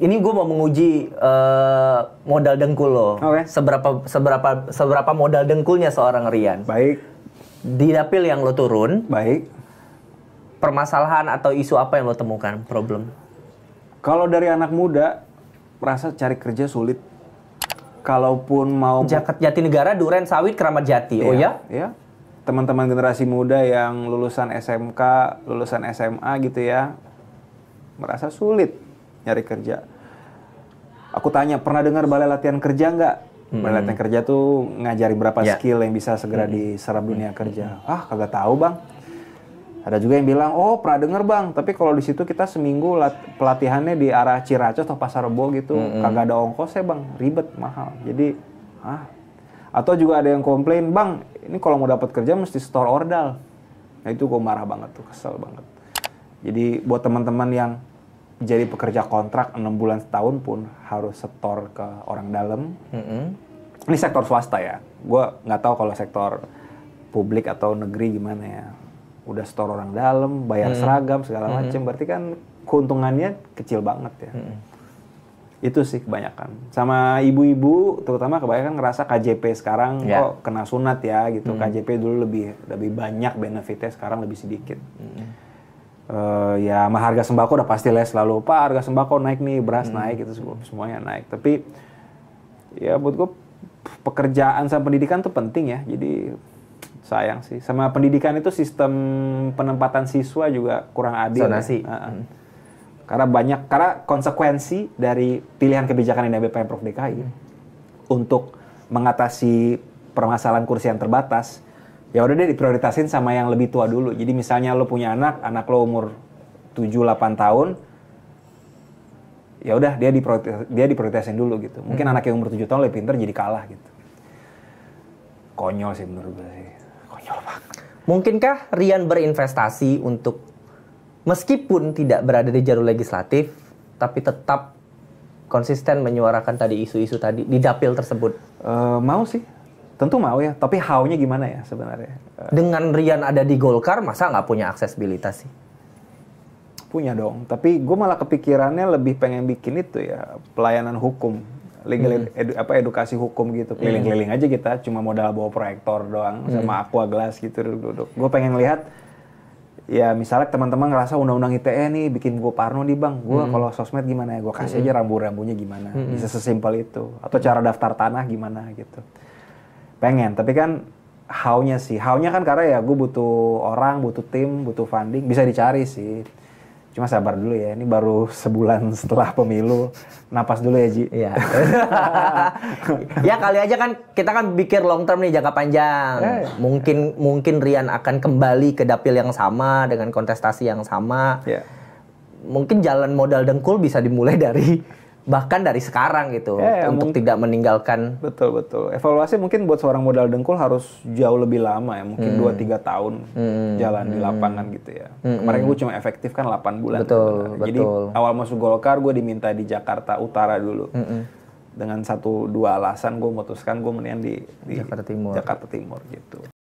ini gue mau menguji uh, modal dengkul lo. Okay. Seberapa seberapa seberapa modal dengkulnya seorang Rian. Baik. Di dapil yang lo turun. Baik. Permasalahan atau isu apa yang lo temukan? Problem. Kalau dari anak muda, merasa cari kerja sulit. Kalaupun mau Jakat Jati Negara, Duren Sawit, Keramat Jati. Oh iya, oh ya? Iya. Teman-teman generasi muda yang lulusan SMK, lulusan SMA gitu ya, merasa sulit nyari kerja Aku tanya, pernah dengar balai latihan kerja nggak? Hmm. Balai latihan kerja tuh ngajari berapa yeah. skill yang bisa segera hmm. diserap dunia kerja. Ah, kagak tahu bang. Ada juga yang bilang, oh pernah dengar bang, tapi kalau di situ kita seminggu pelatihannya di arah Ciracas atau Pasar Rebo gitu, -hmm. kagak ada ongkos ya bang, ribet, mahal. Jadi, ah. Atau juga ada yang komplain, bang, ini kalau mau dapat kerja mesti store ordal. Nah itu gue marah banget tuh, kesel banget. Jadi buat teman-teman yang jadi pekerja kontrak enam bulan setahun pun harus setor ke orang dalam. Mm-hmm. Ini sektor swasta ya. Gue nggak tahu kalau sektor publik atau negeri gimana ya. Udah setor orang dalam, bayar mm-hmm. seragam segala mm-hmm. macam. Berarti kan keuntungannya kecil banget ya. Mm-hmm. Itu sih kebanyakan. Sama ibu-ibu terutama kebanyakan ngerasa KJP sekarang yeah. kok kena sunat ya gitu. Mm-hmm. KJP dulu lebih lebih banyak benefitnya sekarang lebih sedikit. Mm-hmm uh, ya sama harga sembako udah pasti les lalu pak harga sembako naik nih beras hmm. naik itu semua semuanya naik tapi ya buat gue pekerjaan sama pendidikan tuh penting ya jadi sayang sih sama pendidikan itu sistem penempatan siswa juga kurang adil Ya. Uh -uh. karena banyak karena konsekuensi dari pilihan kebijakan yang diambil pemprov DKI hmm. untuk mengatasi permasalahan kursi yang terbatas ya udah deh diprioritasin sama yang lebih tua dulu. Jadi misalnya lo punya anak, anak lo umur 7 8 tahun ya udah dia diprioritaskan dia diprioritasin dulu gitu. Mungkin hmm. anak yang umur 7 tahun lebih pinter jadi kalah gitu. Konyol sih menurut gue sih. Konyol banget. Mungkinkah Rian berinvestasi untuk meskipun tidak berada di jalur legislatif tapi tetap konsisten menyuarakan tadi isu-isu tadi di dapil tersebut? Uh, mau sih Tentu mau ya, tapi how-nya gimana ya sebenarnya? Eh, Dengan Rian ada di Golkar, masa nggak punya aksesibilitas sih? Punya dong, tapi gue malah kepikirannya lebih pengen bikin itu ya, pelayanan hukum legal hmm. edu, apa edukasi hukum gitu hmm. keliling-keliling aja kita cuma modal bawa proyektor doang hmm. sama aqua glass gitu duduk gue pengen lihat ya misalnya teman-teman ngerasa undang-undang ITE nih bikin gue parno nih bang gue hmm. kalau sosmed gimana ya gue kasih hmm. aja rambu-rambunya gimana hmm. bisa sesimpel itu atau cara daftar tanah gimana gitu pengen tapi kan how-nya sih how-nya kan karena ya gue butuh orang butuh tim butuh funding bisa dicari sih cuma sabar dulu ya ini baru sebulan setelah pemilu napas dulu ya Ji iya ya kali aja kan kita kan pikir long term nih jangka panjang eh. mungkin mungkin Rian akan kembali ke dapil yang sama dengan kontestasi yang sama yeah. mungkin jalan modal dengkul bisa dimulai dari bahkan dari sekarang gitu ya, ya, untuk tidak meninggalkan betul betul evaluasi mungkin buat seorang modal dengkul harus jauh lebih lama ya mungkin hmm. dua hmm. tiga tahun hmm. jalan hmm. di lapangan gitu ya hmm. kemarin gue cuma efektif kan 8 bulan betul, betul. jadi awal masuk Golkar gue diminta di Jakarta Utara dulu hmm. dengan satu dua alasan gue memutuskan gue mendingan di, di Jakarta Timur Jakarta Timur gitu